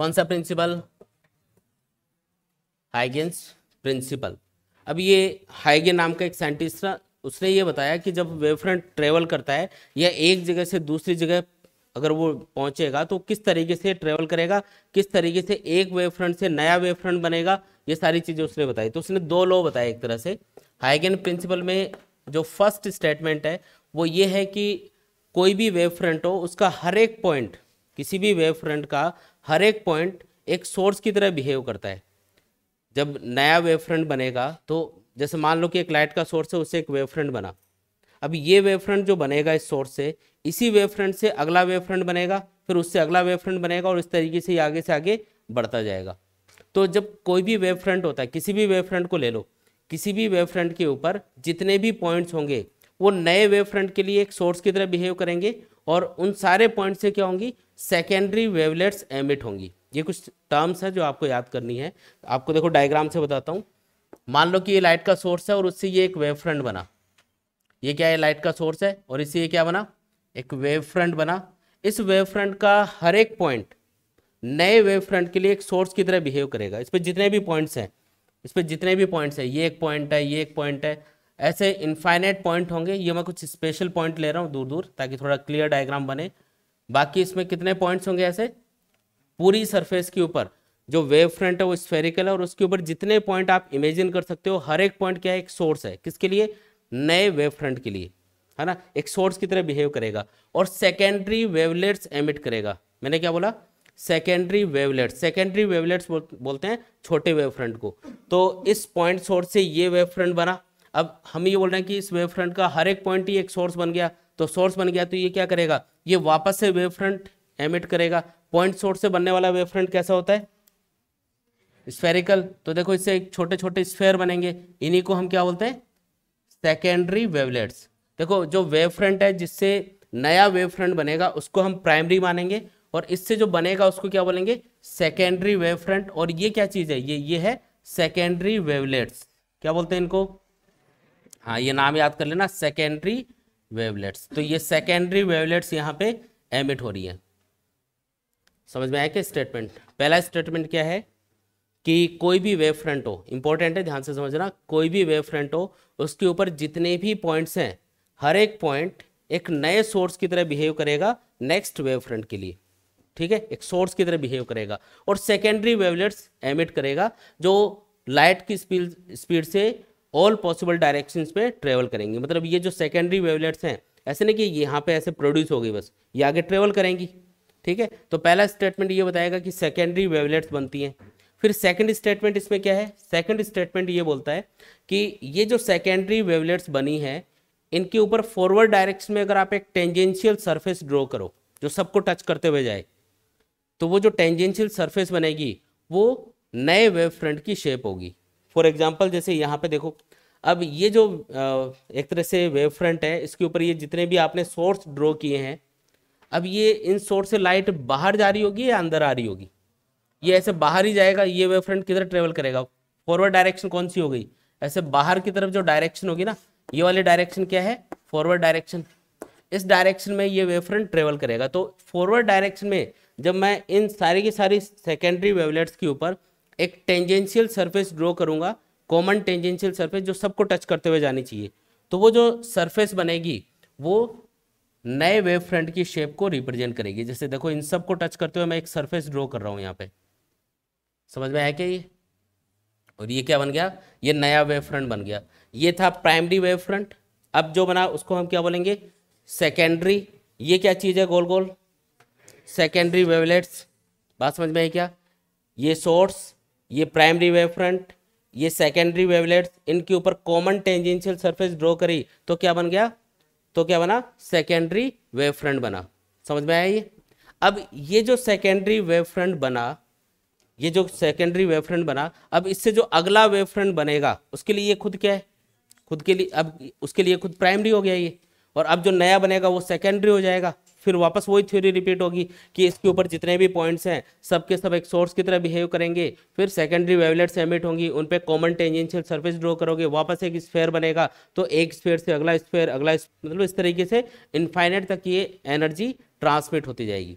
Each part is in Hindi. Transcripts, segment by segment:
कौन सा प्रिंसिपल हाइगेंस प्रिंसिपल अब ये हाइगे नाम का एक साइंटिस्ट था उसने ये बताया कि जब वेवफ्रंट फ्रंट ट्रेवल करता है या एक जगह से दूसरी जगह अगर वो पहुंचेगा तो किस तरीके से ट्रेवल करेगा किस तरीके से एक वेवफ्रंट फ्रंट से नया वेवफ्रंट फ्रंट बनेगा ये सारी चीज़ें उसने बताई तो उसने दो लॉ बताए एक तरह से हाइगेन प्रिंसिपल में जो फर्स्ट स्टेटमेंट है वो ये है कि कोई भी वेवफ्रंट फ्रंट हो उसका हर एक पॉइंट किसी भी वेवफ्रंट फ्रंट का हर एक पॉइंट एक सोर्स की तरह बिहेव करता है जब नया वेव फ्रंट बनेगा तो जैसे मान लो कि एक लाइट का सोर्स है उससे एक वेव फ्रंट बना अब ये वेव फ्रंट जो बनेगा इस सोर्स से इसी वेव फ्रंट से अगला वेव फ्रंट बनेगा फिर उससे अगला वेव फ्रंट बनेगा और इस तरीके से आगे से आगे बढ़ता जाएगा तो जब कोई भी वेव फ्रंट होता है किसी भी वेव फ्रंट को ले लो किसी भी वेव फ्रंट के ऊपर जितने भी पॉइंट्स होंगे वो नए वेव फ्रंट के लिए एक सोर्स की तरह बिहेव करेंगे और उन सारे पॉइंट से क्या होंगी सेकेंडरी वेवलेट्स एमिट होंगी ये कुछ टर्म्स है जो आपको याद करनी है आपको देखो डायग्राम से बताता हूँ मान लो कि ये लाइट का सोर्स है और उससे ये एक वेव फ्रंट बना ये क्या है लाइट का सोर्स है और इससे ये क्या बना एक वेव फ्रंट बना इस वेव फ्रंट का हर एक पॉइंट नए वेव फ्रंट के लिए एक सोर्स की तरह बिहेव करेगा इस पर जितने भी पॉइंट्स हैं इस पर जितने भी पॉइंट्स हैं ये एक पॉइंट है ये एक पॉइंट है ऐसे इन्फाइनेट पॉइंट होंगे ये मैं कुछ स्पेशल पॉइंट ले रहा हूँ दूर दूर ताकि थोड़ा क्लियर डायग्राम बने बाकी इसमें कितने पॉइंट्स होंगे ऐसे पूरी सरफेस के ऊपर जो वेव फ्रंट है वो स्फेरिकल है और उसके ऊपर जितने पॉइंट आप इमेजिन कर सकते हो हर एक पॉइंट क्या है एक सोर्स है किसके लिए नए वेव फ्रंट के लिए है ना एक सोर्स की तरह बिहेव करेगा और सेकेंडरी वेवलेट्स एमिट करेगा मैंने क्या बोला सेकेंडरी वेवलेट्स सेकेंडरी वेवलेट्स बोलते हैं छोटे वेव फ्रंट को तो इस पॉइंट सोर्स से ये वेव फ्रंट बना अब हम ये बोल रहे हैं कि इस वेव फ्रंट का हर एक पॉइंट ही एक सोर्स बन गया तो सोर्स बन गया तो ये क्या करेगा ये वापस से वेव फ्रंट एमिट करेगा पॉइंट सोर्स से बनने वाला वेव फ्रंट कैसा होता है स्फेरिकल तो देखो इससे एक छोटे छोटे स्फेयर बनेंगे इन्हीं को हम क्या बोलते हैं सेकेंडरी वेवलेट्स देखो जो वेव फ्रंट है जिससे नया वेव फ्रंट बनेगा उसको हम प्राइमरी मानेंगे और इससे जो बनेगा उसको क्या बोलेंगे सेकेंडरी वेव फ्रंट और ये क्या चीज़ है ये ये है सेकेंडरी वेवलेट्स क्या बोलते हैं इनको हाँ ये नाम याद कर लेना सेकेंडरी वेवलेट्स तो ये सेकेंडरी वेवलेट्स यहाँ पे एमिट हो रही है समझ में आया क्या स्टेटमेंट पहला स्टेटमेंट क्या है कि कोई भी वेव फ्रंट हो इंपॉर्टेंट है ध्यान से समझना कोई भी वेव फ्रंट हो उसके ऊपर जितने भी पॉइंट्स हैं हर एक पॉइंट एक नए सोर्स की तरह बिहेव करेगा नेक्स्ट वेव फ्रंट के लिए ठीक है एक सोर्स की तरह बिहेव करेगा और सेकेंडरी वेवलेट्स एमिट करेगा जो लाइट की स्पीड स्पीड से ऑल पॉसिबल डायरेक्शन में ट्रेवल करेंगी मतलब ये जो सेकेंडरी वेवलेट्स हैं ऐसे नहीं कि यहाँ पे ऐसे प्रोड्यूस हो गई बस ये आगे ट्रेवल करेंगी ठीक है तो पहला स्टेटमेंट ये बताएगा कि सेकेंडरी वेवलेट्स बनती हैं फिर सेकेंड स्टेटमेंट इसमें क्या है सेकेंड स्टेटमेंट ये बोलता है कि ये जो सेकेंडरी वेवलेट्स बनी है इनके ऊपर फॉरवर्ड डायरेक्शन में अगर आप एक टेंजेंशियल सरफेस ड्रॉ करो जो सबको टच करते हुए जाए तो वो जो टेंजेंशियल सरफेस बनेगी वो नए वेव फ्रंट की शेप होगी फॉर एग्जाम्पल जैसे यहाँ पे देखो अब ये जो एक तरह से वेव फ्रंट है इसके ऊपर ये जितने भी आपने सोर्स ड्रॉ किए हैं अब ये इन सोर्स से लाइट बाहर जा रही होगी या अंदर आ रही होगी ये ऐसे बाहर ही जाएगा ये वेव फ्रंट किधर ट्रेवल करेगा फॉरवर्ड डायरेक्शन कौन सी हो गई ऐसे बाहर की तरफ जो डायरेक्शन होगी ना ये वाली डायरेक्शन क्या है फॉरवर्ड डायरेक्शन इस डायरेक्शन में ये वेव फ्रंट ट्रेवल करेगा तो फॉरवर्ड डायरेक्शन में जब मैं इन सारी की सारी सेकेंडरी वेवलेट्स के ऊपर एक टेंजेंशियल सरफेस ड्रॉ करूंगा कॉमन टेंजेंशियल सरफेस जो सबको टच करते हुए जानी चाहिए तो वो जो सरफेस बनेगी वो नए वेव फ्रंट की शेप को रिप्रेजेंट करेगी जैसे देखो इन सब को टच करते हुए मैं एक सरफेस ड्रॉ कर रहा हूँ यहाँ पे समझ में आया क्या ये और ये क्या बन गया ये नया वेव फ्रंट बन गया ये था प्राइमरी वेव फ्रंट अब जो बना उसको हम क्या बोलेंगे सेकेंडरी ये क्या चीज़ है गोल गोल सेकेंडरी वेवलेट्स बात समझ में आई क्या ये सोर्स ये प्राइमरी वेव फ्रंट ये सेकेंडरी वेवलेट्स इनके ऊपर कॉमन टेंजेंशियल सरफेस ड्रॉ करी तो क्या बन गया तो क्या बना सेकेंडरी वेव फ्रंट बना समझ में आया ये अब ये जो सेकेंडरी वेव फ्रंट बना ये जो सेकेंडरी वेव फ्रंट बना अब इससे जो अगला वेव फ्रंट बनेगा उसके लिए ये खुद क्या है खुद के लिए अब उसके लिए खुद प्राइमरी हो गया ये और अब जो नया बनेगा वो सेकेंडरी हो जाएगा फिर वापस वही थ्योरी रिपीट होगी कि इसके ऊपर जितने भी पॉइंट्स हैं सबके सब एक सोर्स की तरह बिहेव करेंगे फिर सेकेंडरी वेवलेट्स एमिट होंगी उन पर कॉमन टेंजेंशियल सर्फेस ड्रॉ करोगे वापस एक स्पेयर बनेगा तो एक स्पेयर से अगला स्पेयर अगला मतलब इस तरीके से इन्फाइनेट तक ये एनर्जी ट्रांसमिट होती जाएगी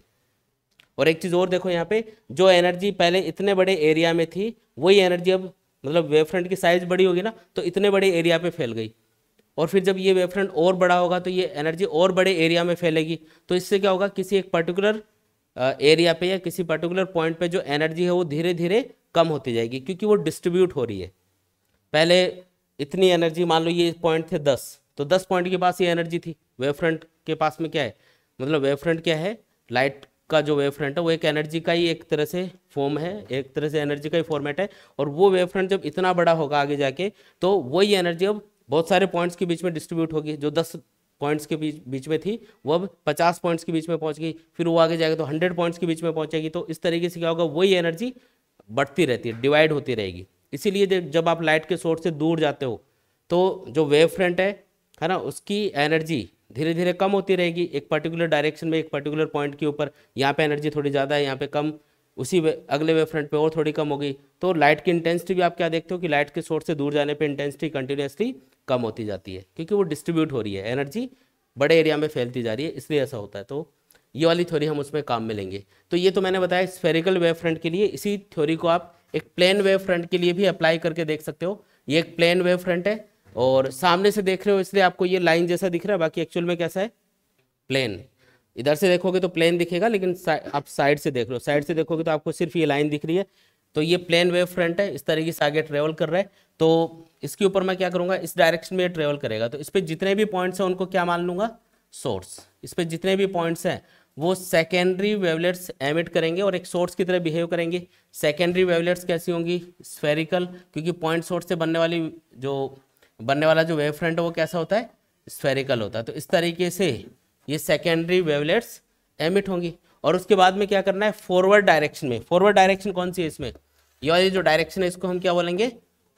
और एक चीज़ और देखो यहाँ पे जो एनर्जी पहले इतने बड़े एरिया में थी वही एनर्जी अब मतलब वेव फ्रंट की साइज बड़ी होगी ना तो इतने बड़े एरिया पे फैल गई और फिर जब ये वेव फ्रंट और बड़ा होगा तो ये एनर्जी और बड़े एरिया में फैलेगी तो इससे क्या होगा किसी एक पर्टिकुलर एरिया पे या किसी पर्टिकुलर पॉइंट पे जो एनर्जी है वो धीरे धीरे कम होती जाएगी क्योंकि वो डिस्ट्रीब्यूट हो रही है पहले इतनी एनर्जी मान लो ये पॉइंट थे दस तो दस पॉइंट के पास ये एनर्जी थी वेव फ्रंट के पास में क्या है मतलब वेव फ्रंट क्या है लाइट का जो वेव फ्रंट है वो एक एनर्जी का ही एक तरह से फॉर्म है एक तरह से एनर्जी का ही फॉर्मेट है और वो वेव फ्रंट जब इतना बड़ा होगा आगे जाके तो वही एनर्जी अब बहुत सारे पॉइंट्स के बीच में डिस्ट्रीब्यूट होगी जो दस पॉइंट्स के बीच बीच में थी वो अब पचास पॉइंट्स के बीच में पहुंच गई फिर वो आगे जाएगा तो हंड्रेड पॉइंट्स के बीच में पहुंचेगी तो इस तरीके से क्या होगा वही एनर्जी बढ़ती रहती है डिवाइड होती रहेगी इसीलिए जब आप लाइट के सोर्स से दूर जाते हो तो जो वेव फ्रंट है है ना उसकी एनर्जी धीरे धीरे कम होती रहेगी एक पर्टिकुलर डायरेक्शन में एक पर्टिकुलर पॉइंट के ऊपर यहाँ पे एनर्जी थोड़ी ज़्यादा है यहाँ पे कम उसी वे, अगले वेव फ्रंट पर और थोड़ी कम होगी तो लाइट की इंटेंसिटी भी आप क्या देखते हो कि लाइट के सोर्स से दूर जाने पर इंटेंसिटी कंटिन्यूसली कम होती जाती है क्योंकि वो डिस्ट्रीब्यूट हो रही है एनर्जी बड़े एरिया में फैलती जा रही है इसलिए ऐसा होता है तो ये वाली थ्योरी हम उसमें काम में लेंगे तो ये तो मैंने बताया स्फेरिकल वेव फ्रंट के लिए इसी थ्योरी को आप एक प्लेन वेव फ्रंट के लिए भी अप्लाई करके देख सकते हो ये एक प्लेन वेव फ्रंट है और सामने से देख रहे हो इसलिए आपको ये लाइन जैसा दिख रहा है बाकी एक्चुअल में कैसा है प्लेन इधर से देखोगे तो प्लेन दिखेगा लेकिन सा, आप साइड से देख रहे हो साइड से देखोगे तो आपको सिर्फ ये लाइन दिख रही है तो ये प्लेन वेव फ्रंट है इस तरीके से आगे ट्रेवल कर रहा है तो इसके ऊपर मैं क्या करूँगा इस डायरेक्शन में ट्रेवल करेगा तो इस पर जितने भी पॉइंट्स हैं उनको क्या मान लूँगा सोर्स इस पर जितने भी पॉइंट्स हैं वो सेकेंडरी वेवलेट्स एमिट करेंगे और एक सोर्स की तरह बिहेव करेंगे सेकेंडरी वेवलेट्स कैसी होंगी स्फेरिकल क्योंकि पॉइंट सोर्स से बनने वाली जो बनने वाला जो वेव फ्रंट है वो कैसा होता है स्फेरिकल होता है तो इस तरीके से ये सेकेंडरी वेवलेट्स एमिट होंगी और उसके बाद में क्या करना है फॉरवर्ड डायरेक्शन में फॉरवर्ड डायरेक्शन कौन सी है इसमें ये जो डायरेक्शन है इसको हम क्या बोलेंगे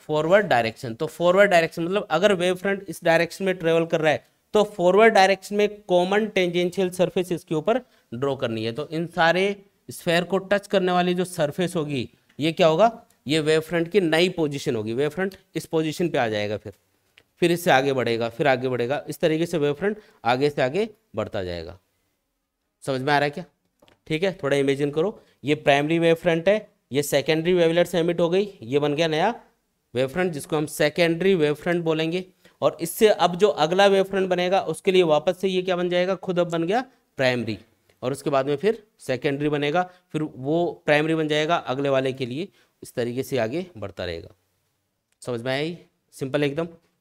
फॉरवर्ड डायरेक्शन तो फॉरवर्ड डायरेक्शन मतलब अगर वेव फ्रंट इस डायरेक्शन में ट्रेवल कर रहा है तो फॉरवर्ड डायरेक्शन में कॉमन टेंजेंशियल सरफेस इसके ऊपर ड्रॉ करनी है तो इन सारे स्फेयर को टच करने वाली जो सरफेस होगी ये क्या होगा ये वेव फ्रंट की नई पोजिशन होगी वेव फ्रंट इस पोजिशन पर आ जाएगा फिर फिर इससे आगे बढ़ेगा फिर आगे बढ़ेगा इस तरीके से वेव फ्रंट आगे से आगे बढ़ता जाएगा समझ में आ रहा है क्या ठीक है थोड़ा इमेजिन करो ये प्राइमरी वेव फ्रंट है ये सेकेंडरी वेवलेट से एमिट हो गई ये बन गया नया वेव फ्रंट जिसको हम सेकेंडरी वेव फ्रंट बोलेंगे और इससे अब जो अगला वेव फ्रंट बनेगा उसके लिए वापस से ये क्या बन जाएगा खुद अब बन गया प्राइमरी और उसके बाद में फिर सेकेंडरी बनेगा फिर वो प्राइमरी बन जाएगा अगले वाले के लिए इस तरीके से आगे बढ़ता रहेगा समझ में आई सिंपल एकदम